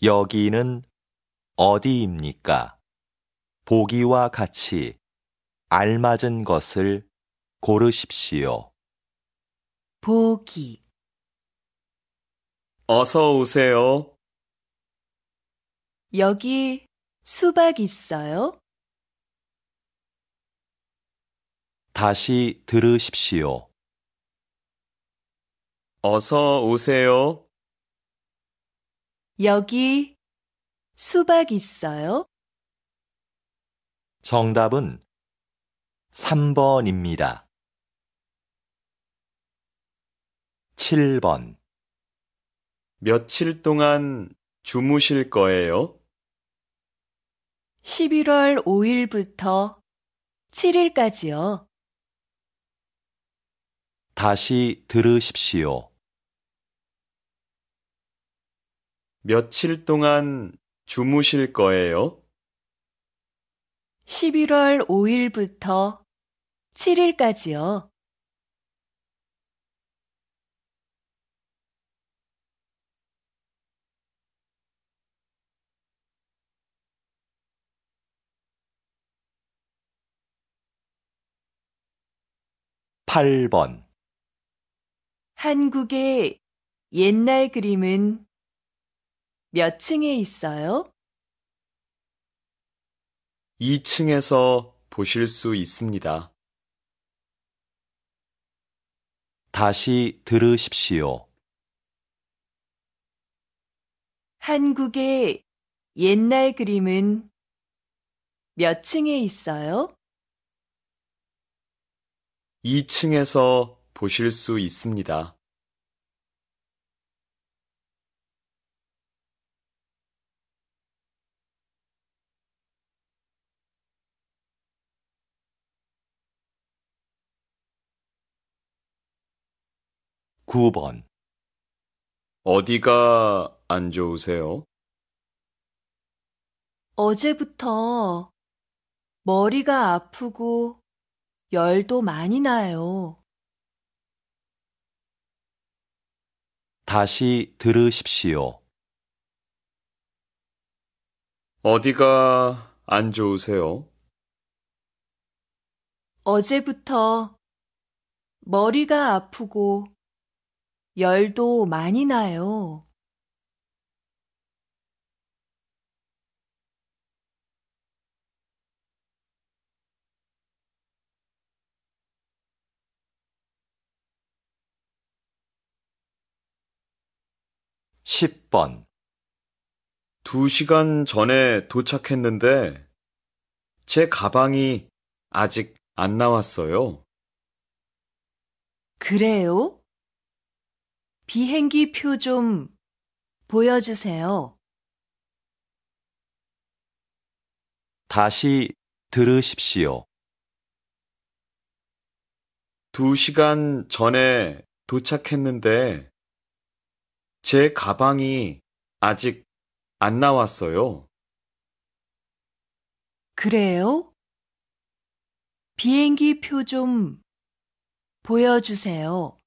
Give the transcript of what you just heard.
여기는 어디입니까? 보기와 같이 알맞은 것을 고르십시오. 보기 어서 오세요. 여기 수박 있어요? 다시 들으십시오. 어서 오세요. 여기 수박 있어요? 정답은 3번입니다. 7번 며칠 동안 주무실 거예요? 11월 5일부터 7일까지요. 다시 들으십시오. 며칠 동안 주무실 거예요? 11월 5일부터 7일까지요. (8번) 한국의 옛날 그림은 몇 층에 있어요? 2층에서 보실 수 있습니다. 다시 들으십시오. 한국의 옛날 그림은 몇 층에 있어요? 2층에서 보실 수 있습니다. 9번 어디가 안 좋으세요? 어제부터 머리가 아프고 열도 많이 나요. 다시 들으십시오. 어디가 안 좋으세요? 어제부터 머리가 아프고 열도 많이 나요. (10번) (2시간) 전에 도착했는데 제 가방이 아직 안 나왔어요. 그래요? 비행기 표 좀 보여주세요. 다시 들으십시오. 두 시간 전에 도착했는데 제 가방이 아직 안 나왔어요. 그래요? 비행기 표 좀 보여주세요.